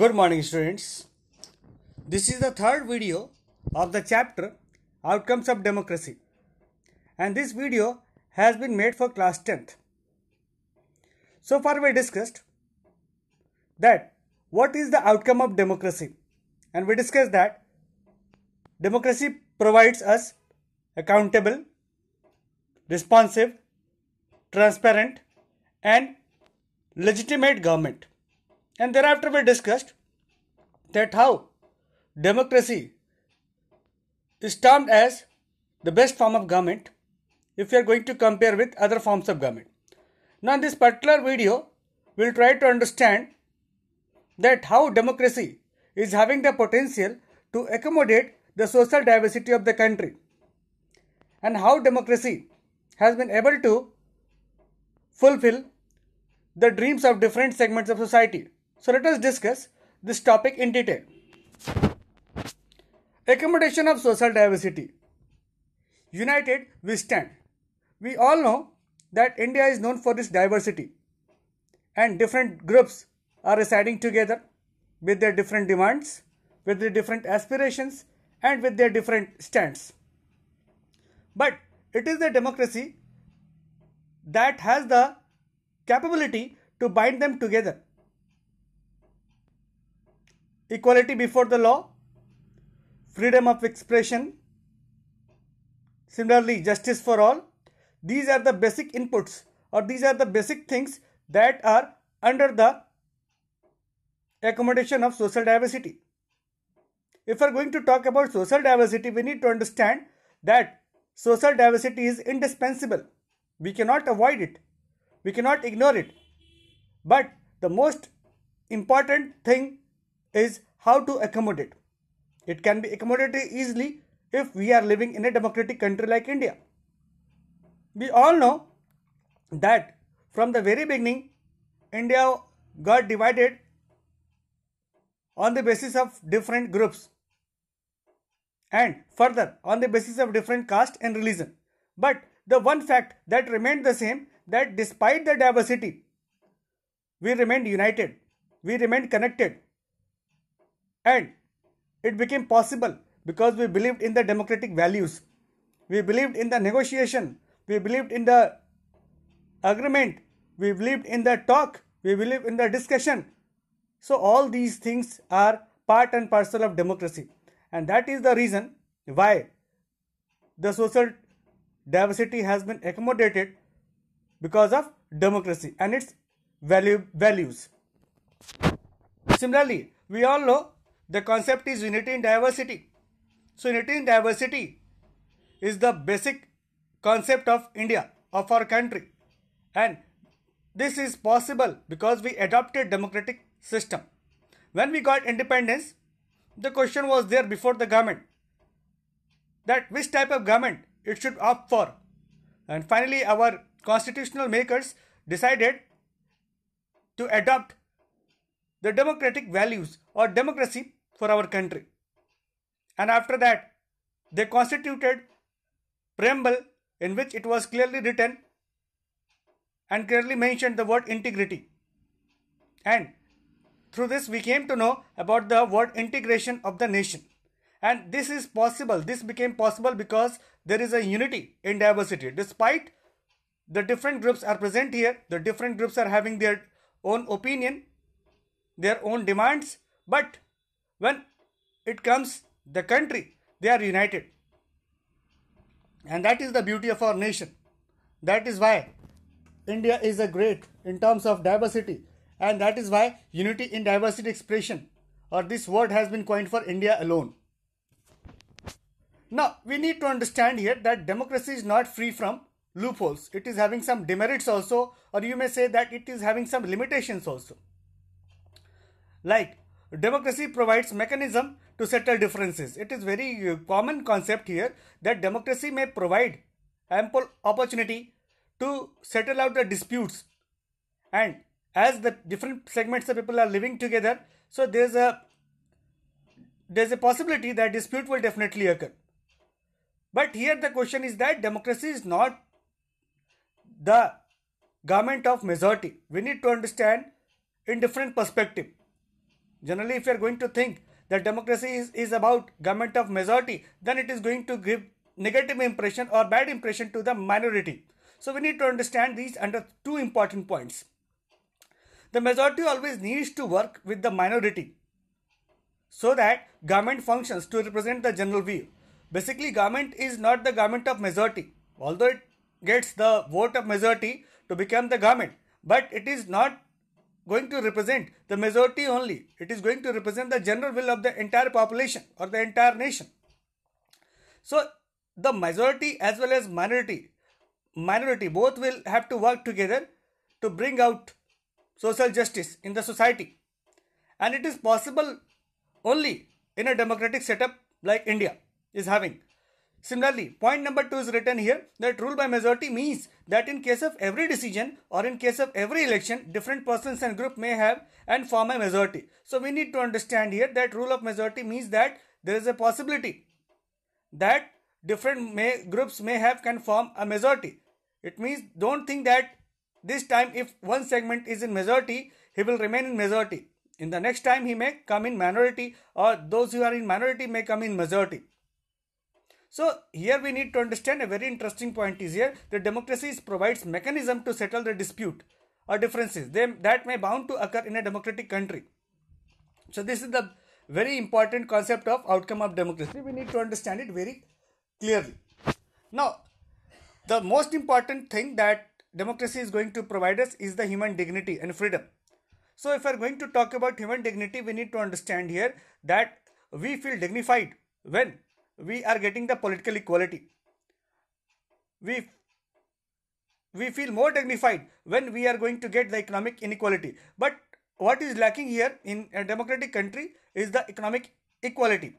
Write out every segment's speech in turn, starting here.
Good morning students. This is the third video of the chapter Outcomes of Democracy and this video has been made for class 10th. So far we discussed that what is the outcome of democracy and we discussed that democracy provides us accountable, responsive, transparent and legitimate government and thereafter, we discussed that how democracy is termed as the best form of government if we are going to compare with other forms of government. Now, in this particular video, we will try to understand that how democracy is having the potential to accommodate the social diversity of the country and how democracy has been able to fulfill the dreams of different segments of society. So let us discuss this topic in detail. Accommodation of social diversity. United we stand. We all know that India is known for this diversity and different groups are residing together with their different demands, with their different aspirations, and with their different stands. But it is the democracy that has the capability to bind them together equality before the law, freedom of expression, similarly, justice for all. These are the basic inputs or these are the basic things that are under the accommodation of social diversity. If we are going to talk about social diversity, we need to understand that social diversity is indispensable. We cannot avoid it, we cannot ignore it. But the most important thing is how to accommodate. It can be accommodated easily if we are living in a democratic country like India. We all know that from the very beginning, India got divided on the basis of different groups and further on the basis of different caste and religion. But the one fact that remained the same that despite the diversity, we remained united, we remained connected, and it became possible because we believed in the democratic values. We believed in the negotiation. We believed in the agreement. We believed in the talk. We believed in the discussion. So, all these things are part and parcel of democracy. And that is the reason why the social diversity has been accommodated because of democracy and its value, values. Similarly, we all know the concept is unity in diversity. So, unity in diversity is the basic concept of India, of our country. And this is possible because we adopted democratic system. When we got independence, the question was there before the government that which type of government it should opt for. And finally, our constitutional makers decided to adopt the democratic values or democracy for our country. And after that, they constituted preamble in which it was clearly written and clearly mentioned the word integrity. And through this, we came to know about the word integration of the nation. And this is possible, this became possible because there is a unity in diversity. Despite the different groups are present here, the different groups are having their own opinion, their own demands, but when it comes the country, they are united. And that is the beauty of our nation. That is why India is a great in terms of diversity. And that is why unity in diversity expression or this word has been coined for India alone. Now, we need to understand here that democracy is not free from loopholes. It is having some demerits also, or you may say that it is having some limitations also. Like, democracy provides mechanism to settle differences it is very uh, common concept here that democracy may provide ample opportunity to settle out the disputes and as the different segments of people are living together so there's a there's a possibility that dispute will definitely occur but here the question is that democracy is not the government of majority we need to understand in different perspective Generally, if you are going to think that democracy is, is about government of majority, then it is going to give negative impression or bad impression to the minority. So we need to understand these under two important points. The majority always needs to work with the minority so that government functions to represent the general view. Basically, government is not the government of majority, although it gets the vote of majority to become the government, but it is not going to represent the majority only. It is going to represent the general will of the entire population or the entire nation. So the majority as well as minority, minority both will have to work together to bring out social justice in the society. And it is possible only in a democratic setup like India is having. Similarly, point number 2 is written here that rule by majority means that in case of every decision or in case of every election, different persons and group may have and form a majority. So we need to understand here that rule of majority means that there is a possibility that different may, groups may have can form a majority. It means don't think that this time if one segment is in majority, he will remain in majority. In the next time he may come in minority or those who are in minority may come in majority. So here we need to understand a very interesting point is here the democracy provides mechanism to settle the dispute or differences they, that may bound to occur in a democratic country. So this is the very important concept of outcome of democracy. We need to understand it very clearly. Now the most important thing that democracy is going to provide us is the human dignity and freedom. So, if we are going to talk about human dignity, we need to understand here that we feel dignified when we are getting the political equality. We we feel more dignified when we are going to get the economic inequality. But what is lacking here in a democratic country is the economic equality.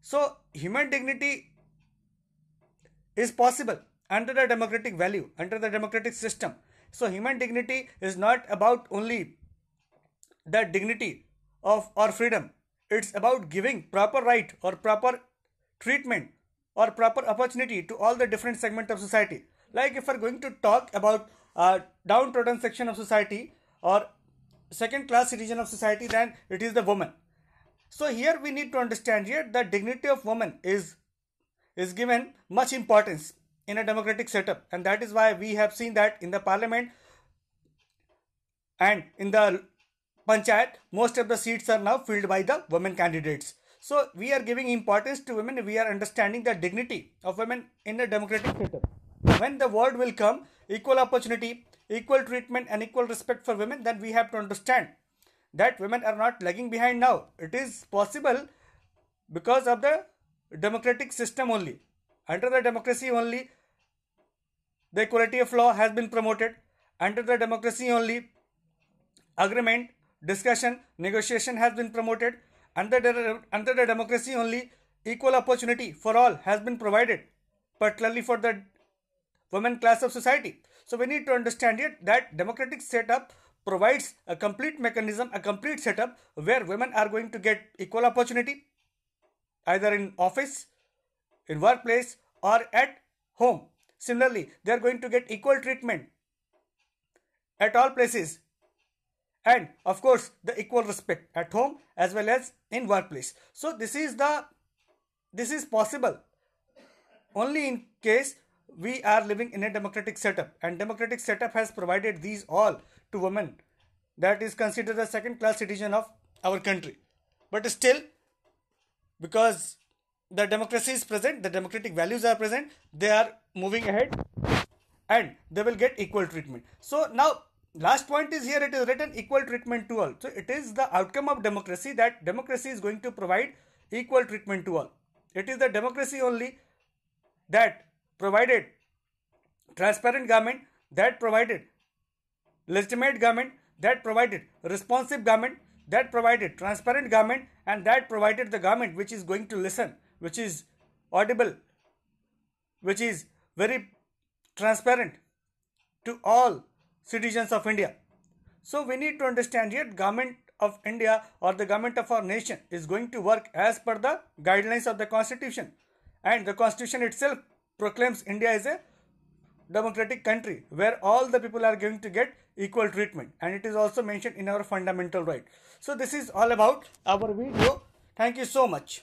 So human dignity is possible under the democratic value, under the democratic system. So human dignity is not about only the dignity of our freedom it's about giving proper right or proper treatment or proper opportunity to all the different segments of society. Like if we're going to talk about a uh, downtrodden section of society or second class citizen of society, then it is the woman. So here we need to understand here that dignity of woman is is given much importance in a democratic setup, and that is why we have seen that in the parliament and in the panchayat, most of the seats are now filled by the women candidates. So we are giving importance to women. We are understanding the dignity of women in a democratic system. When the word will come, equal opportunity, equal treatment, and equal respect for women, then we have to understand that women are not lagging behind now. It is possible because of the democratic system only. Under the democracy only, the equality of law has been promoted. Under the democracy only, agreement discussion, negotiation has been promoted. Under the, under the democracy only, equal opportunity for all has been provided, particularly for the women class of society. So we need to understand it that democratic setup provides a complete mechanism, a complete setup where women are going to get equal opportunity either in office, in workplace or at home. Similarly, they are going to get equal treatment at all places and of course the equal respect at home as well as in workplace so this is the this is possible only in case we are living in a democratic setup and democratic setup has provided these all to women that is considered a second class citizen of our country but still because the democracy is present the democratic values are present they are moving ahead and they will get equal treatment so now last point is here it is written equal treatment to all so it is the outcome of democracy that democracy is going to provide equal treatment to all it is the democracy only that provided transparent government that provided legitimate government that provided responsive government that provided transparent government and that provided the government which is going to listen which is audible which is very transparent to all citizens of India. So we need to understand here government of India or the government of our nation is going to work as per the guidelines of the constitution and the constitution itself proclaims India as a democratic country where all the people are going to get equal treatment and it is also mentioned in our fundamental right. So this is all about our video. Thank you so much.